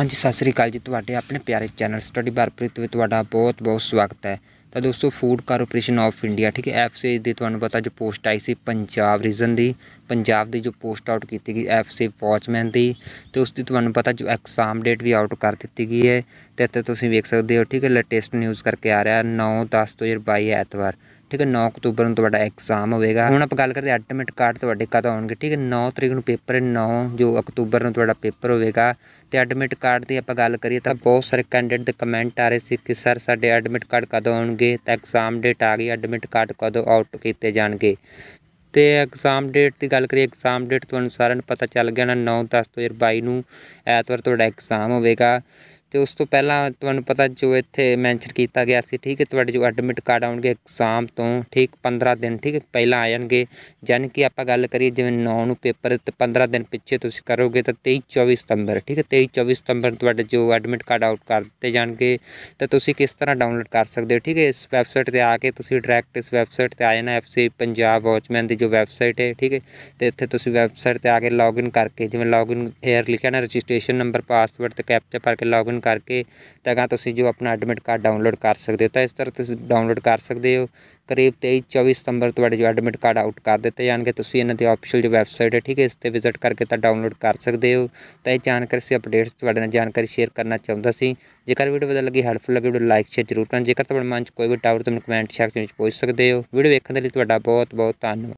ਹਾਂਜੀ ਸਤਿ ਸ੍ਰੀ ਅਕਾਲ ਜੀ ਤੁਹਾਡੇ ਆਪਣੇ ਪਿਆਰੇ ਚੈਨਲ ਸਟੱਡੀ ਬਾਰਪ੍ਰੀਤ ਵਿੱਚ ਤੁਹਾਡਾ ਬਹੁਤ ਬਹੁਤ ਸਵਾਗਤ ਹੈ ਤਾਂ ਦੋਸਤੋ ਫੂਡ ਕਾਰਪੋਰੇਸ਼ਨ ਆਫ ਇੰਡੀਆ ਠੀਕ ਹੈ ਐਫਸੀ ਦੇ ਤੁਹਾਨੂੰ ਪਤਾ ਜੋ ਪੋਸਟ ਆਈ ਸੀ ਪੰਜਾਬ ਰੀਜਨ ਦੀ ਪੰਜਾਬ ਦੀ ਜੋ ਪੋਸਟ ਆਊਟ ਕੀਤੀ ਗਈ ਐਫਸੀ ਵਾਚਮੈਨ ਦੀ ਤੇ ਉਸ ਦੀ ਤੁਹਾਨੂੰ ਪਤਾ ਜੋ ਐਗਜ਼ਾਮ ਡੇਟ ਵੀ ਆਊਟ ਕਰ ਦਿੱਤੀ ਗਈ ਹੈ ਤੇ ਇੱਥੇ ਤੁਸੀਂ ਵੇਖ ਸਕਦੇ ਹੋ ਠੀਕ ਹੈ ਲੇਟੈਸਟ ਨਿਊਜ਼ ਕਰਕੇ ਆ ਰਿਹਾ 9 10 2022 ਐਤਵਾਰ ਠੀਕ ਹੈ 9 ਅਕਤੂਬਰ ਨੂੰ ਤੁਹਾਡਾ ਐਗਜ਼ਾਮ ਹੋਵੇਗਾ ਹੁਣ ਆਪਾਂ ਗੱਲ ਕਰਦੇ ਐਡਮਿਟ ਕਾਰਡ ਤੁਹਾਡੇ ਕਦੋਂ ਆਉਣਗੇ ਠੀਕ ਹੈ 9 ਤਰੀਕ ਨੂੰ ਪੇਪਰ ਹੈ 9 ਜੋ ਅਕਤੂਬਰ ਨੂੰ ਤੁਹਾਡਾ ਪੇਪਰ ਹੋਵੇਗਾ ਤੇ ਐਡਮਿਟ ਕਾਰਡ ਦੀ ਆਪਾਂ ਗੱਲ ਕਰੀਏ ਤਾਂ ਬਹੁਤ ਸਾਰੇ ਕੈਂਡੀਡੇਟ ਦੇ ਕਮੈਂਟ ਆ ਰਹੇ ਸੀ ਕਿ ਸਰ ਸਾਡੇ ਐਡਮਿਟ ਕਾਰਡ ਕਦੋਂ ਆਉਣਗੇ ਤਾਂ ਐਗਜ਼ਾਮ ਡੇਟ ਆ ਗਈ ਐਡਮਿਟ ਕਾਰਡ ਕਦੋਂ ਆਊਟ ਕੀਤੇ ਜਾਣਗੇ ਤੇ ਐਗਜ਼ਾਮ ਡੇਟ ਦੀ ਗੱਲ ਕਰੀਏ ਐਗਜ਼ਾਮ ਡੇਟ ਤੁਹਾਨੂੰ ਸਾਰਿਆਂ ਨੂੰ ਪਤਾ ਚੱਲ ਗਿਆ ਨਾ 9 10 2022 ਨੂੰ ਐਤਵਾਰ ਤੁਹਾਡਾ ਐਗਜ਼ਾਮ ਹੋਵੇਗਾ ਤੇ ਉਸ ਤੋਂ ਪਹਿਲਾਂ ਤੁਹਾਨੂੰ ਪਤਾ ਜੋ ਇੱਥੇ ਮੈਂਸ਼ਨ ਕੀਤਾ ਗਿਆ ਸੀ ਠੀਕ ਹੈ ਤੁਹਾਡੇ ਜੋ ਐਡਮਿਟ ਕਾਰਡ ਆਉਣਗੇ ਐਗਜ਼ਾਮ ਤੋਂ ਠੀਕ 15 ਦਿਨ ਠੀਕ ਹੈ ਪਹਿਲਾਂ ਆ ਜਾਣਗੇ ਜਨ ਕਿ ਆਪਾਂ ਗੱਲ ਕਰੀਏ ਜਿਵੇਂ 9 ਨੂੰ ਪੇਪਰ ਤੇ 15 ਦਿਨ ਪਿੱਛੇ ਤੁਸੀਂ ਕਰੋਗੇ ਤਾਂ 23 24 ਸਤੰਬਰ ਠੀਕ ਹੈ 23 24 ਸਤੰਬਰ ਤੁਹਾਡੇ ਜੋ ਐਡਮਿਟ ਕਾਰਡ ਆਊਟ ਕਰ ਦਿੱਤੇ ਜਾਣਗੇ ਤਾਂ ਤੁਸੀਂ ਕਿਸ ਤਰ੍ਹਾਂ ਡਾਊਨਲੋਡ ਕਰ ਸਕਦੇ ਹੋ ਠੀਕ ਹੈ ਇਸ ਵੈਬਸਾਈਟ ਤੇ ਆ ਕੇ ਤੁਸੀਂ ਡਾਇਰੈਕਟ ਇਸ ਵੈਬਸਾਈਟ ਤੇ ਆ ਜਾਣਾ ਐਫਸੀ ਪੰਜਾਬ ਵਾਚਮੈਨ ਦੀ ਜੋ ਵੈਬਸਾਈਟ ਹੈ ਠੀਕ ਹੈ ਤੇ ਇੱਥੇ ਤੁਸੀਂ ਵੈਬਸਾਈਟ ਤੇ ਆ ਕੇ ਲੌਗਇਨ ਕਰਕੇ ਜਿਵੇਂ ਲੌਗਇਨ ਹੇਅਰ ਲਿਖਿਆ ਨਾ ਰਜਿਸਟ੍ਰੇਸ਼ਨ ਨੰਬਰ ਪਾਸਵਰਡ ਤੇ ਕੈਪਚਾ ਭਰ ਕੇ ਲੌਗਇਨ ਕਰਕੇ ਤਗਾ ਤੁਸੀਂ ਜੋ ਆਪਣਾ ਐਡਮਿਟ ਕਾਰਡ ਡਾਊਨਲੋਡ ਕਰ ਸਕਦੇ ਹੋ ਤਾਂ ਇਸ ਤਰ੍ਹਾਂ ਤੁਸੀਂ ਡਾਊਨਲੋਡ ਕਰ ਸਕਦੇ ਹੋ ਕਰੀਬ 23 24 ਸਤੰਬਰ ਤੁਹਾਡੇ ਜੋ ਐਡਮਿਟ ਕਾਰਡ ਆਊਟ ਕਰ ਦਿੱਤੇ ਜਾਣਗੇ ਤੁਸੀਂ ਇਹਨਾਂ ਦੀ ਆਫੀਸ਼ੀਅਲ ਜੋ ਵੈਬਸਾਈਟ ਹੈ ਠੀਕ ਹੈ ਇਸ ਤੇ ਵਿਜ਼ਿਟ ਕਰਕੇ ਤਾਂ ਡਾਊਨਲੋਡ ਕਰ ਸਕਦੇ ਹੋ ਤਾਂ ਇਹ ਜਾਣਕਾਰੀ ਸੀ ਅਪਡੇਟਸ ਤੁਹਾਡੇ ਨਾਲ ਜਾਣਕਾਰੀ ਸ਼ੇਅਰ ਕਰਨਾ ਚਾਹੁੰਦਾ ਸੀ ਜੇਕਰ ਵੀਡੀਓ ਵਧੀਆ ਲੱਗੀ ਹੈਲਪਫੁਲ ਲੱਗੀ ਵੀਡੀਓ ਲਾਈਕ ਸ਼ੇਅਰ ਜ਼ਰੂਰ ਕਰਨਾ ਜੇਕਰ ਤੁਹਾਡੇ ਮਨ 'ਚ ਕੋਈ ਵੀ ਡਾਊਟ ਤੁਹਾਨੂੰ ਕਮੈਂਟ ਸੈਕਸ਼ਨ ਵਿੱਚ ਪੁੱਛ ਸਕਦੇ ਹੋ ਵੀਡੀਓ ਵੇਖਣ ਦੇ ਲਈ ਤੁਹਾਡਾ ਬਹੁਤ ਬਹੁਤ ਧੰਨਵਾਦ